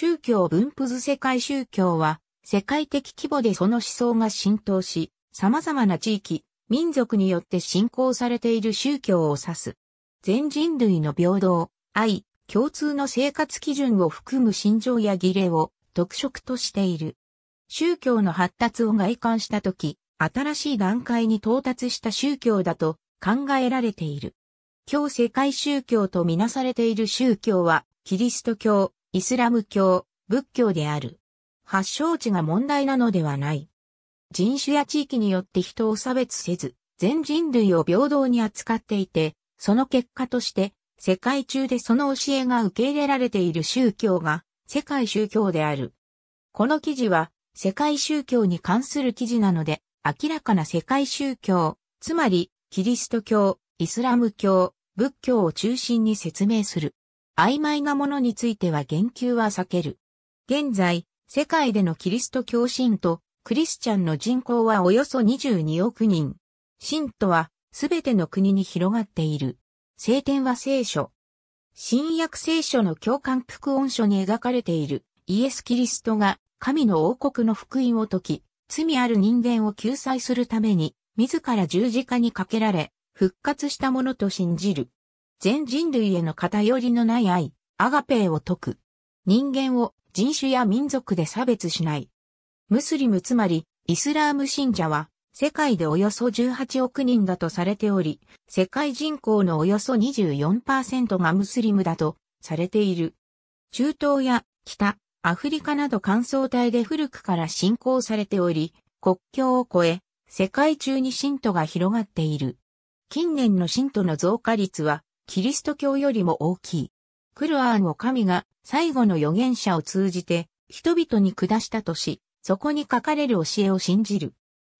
宗教分布図世界宗教は、世界的規模でその思想が浸透し、様々な地域、民族によって信仰されている宗教を指す。全人類の平等、愛、共通の生活基準を含む心情や儀礼を特色としている。宗教の発達を外観したとき、新しい段階に到達した宗教だと考えられている。今日世界宗教とみなされている宗教は、キリスト教、イスラム教、仏教である。発祥地が問題なのではない。人種や地域によって人を差別せず、全人類を平等に扱っていて、その結果として、世界中でその教えが受け入れられている宗教が、世界宗教である。この記事は、世界宗教に関する記事なので、明らかな世界宗教、つまり、キリスト教、イスラム教、仏教を中心に説明する。曖昧なものについては言及は避ける。現在、世界でのキリスト教信徒、クリスチャンの人口はおよそ22億人。信徒はすべての国に広がっている。聖典は聖書。新約聖書の共感副音書に描かれているイエス・キリストが神の王国の福音を解き、罪ある人間を救済するために、自ら十字架にかけられ、復活したものと信じる。全人類への偏りのない愛、アガペーを説く。人間を人種や民族で差別しない。ムスリムつまり、イスラーム信者は、世界でおよそ18億人だとされており、世界人口のおよそ24%がムスリムだとされている。中東や北、アフリカなど乾燥帯で古くから信仰されており、国境を越え、世界中に信徒が広がっている。近年の信徒の増加率はキリスト教よりも大きい。クルアーンを神が最後の預言者を通じて人々に下したとし、そこに書かれる教えを信じる。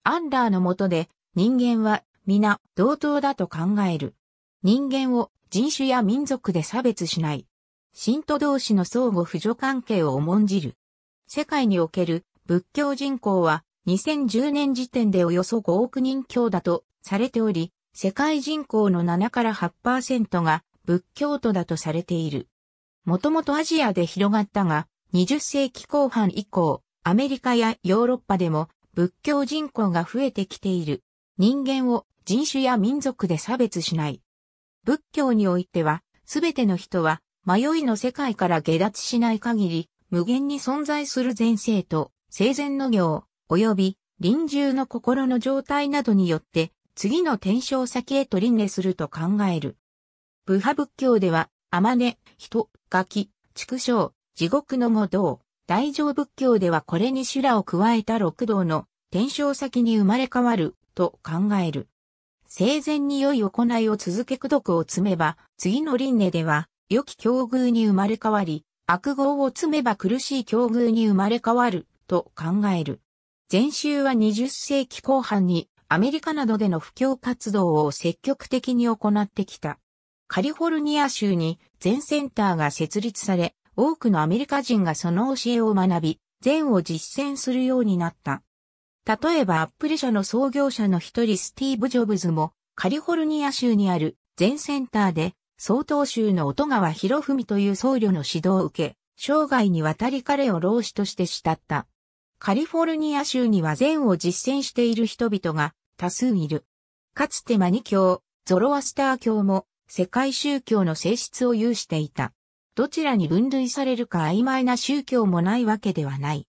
アンダーのもとで人間は皆同等だと考える。人間を人種や民族で差別しない。信徒同士の相互扶助関係を重んじる。世界における仏教人口は2010年時点でおよそ5億人強だとされており、世界人口の7から8%が仏教徒だとされている。もともとアジアで広がったが、20世紀後半以降、アメリカやヨーロッパでも仏教人口が増えてきている。人間を人種や民族で差別しない。仏教においては、すべての人は迷いの世界から下脱しない限り、無限に存在する前世と生前の行、及び臨終の心の状態などによって次の転生先へと輪廻すると考える。部派仏教では、あまね、人、ガキ、畜生、地獄の五道、大乗仏教ではこれに修羅を加えた六道の転生先に生まれ変わると考える。生前に良い行いを続け苦毒を積めば、次の輪廻では、良き境遇に生まれ変わり、悪号を積めば苦しい境遇に生まれ変わると考える。前週は20世紀後半にアメリカなどでの布教活動を積極的に行ってきた。カリフォルニア州に全センターが設立され、多くのアメリカ人がその教えを学び、善を実践するようになった。例えばアップル社の創業者の一人スティーブ・ジョブズもカリフォルニア州にある全センターで総統州の音川博文という僧侶の指導を受け、生涯にわたり彼を老子として慕った。カリフォルニア州には善を実践している人々が多数いる。かつてマニ教、ゾロアスター教も世界宗教の性質を有していた。どちらに分類されるか曖昧な宗教もないわけではない。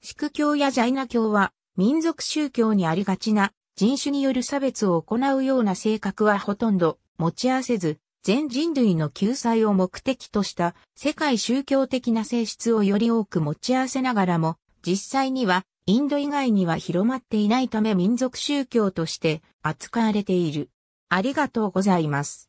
シク教やジャイナ教は民族宗教にありがちな人種による差別を行うような性格はほとんど持ち合わせず、全人類の救済を目的とした世界宗教的な性質をより多く持ち合わせながらも、実際にはインド以外には広まっていないため民族宗教として扱われている。ありがとうございます。